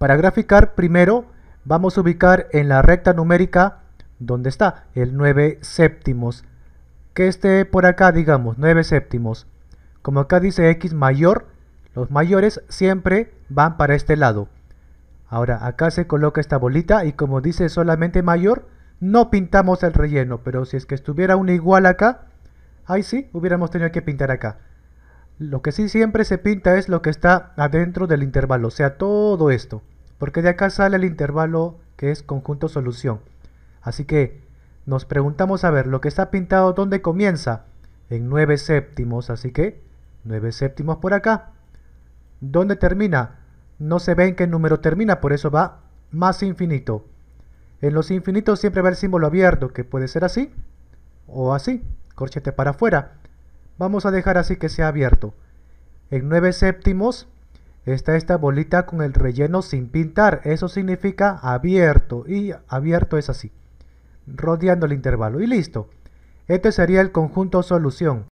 Para graficar primero vamos a ubicar en la recta numérica donde está el 9 séptimos. Que esté por acá, digamos, 9 séptimos. Como acá dice x mayor, los mayores siempre van para este lado. Ahora, acá se coloca esta bolita y como dice solamente mayor, no pintamos el relleno. Pero si es que estuviera una igual acá, ahí sí, hubiéramos tenido que pintar acá. Lo que sí siempre se pinta es lo que está adentro del intervalo, o sea, todo esto porque de acá sale el intervalo que es conjunto solución. Así que nos preguntamos a ver, lo que está pintado, ¿dónde comienza? En 9 séptimos, así que 9 séptimos por acá. ¿Dónde termina? No se ve en qué número termina, por eso va más infinito. En los infinitos siempre va el símbolo abierto, que puede ser así o así, corchete para afuera. Vamos a dejar así que sea abierto. En 9 séptimos está esta bolita con el relleno sin pintar. Eso significa abierto y abierto es así, rodeando el intervalo. Y listo. Este sería el conjunto solución.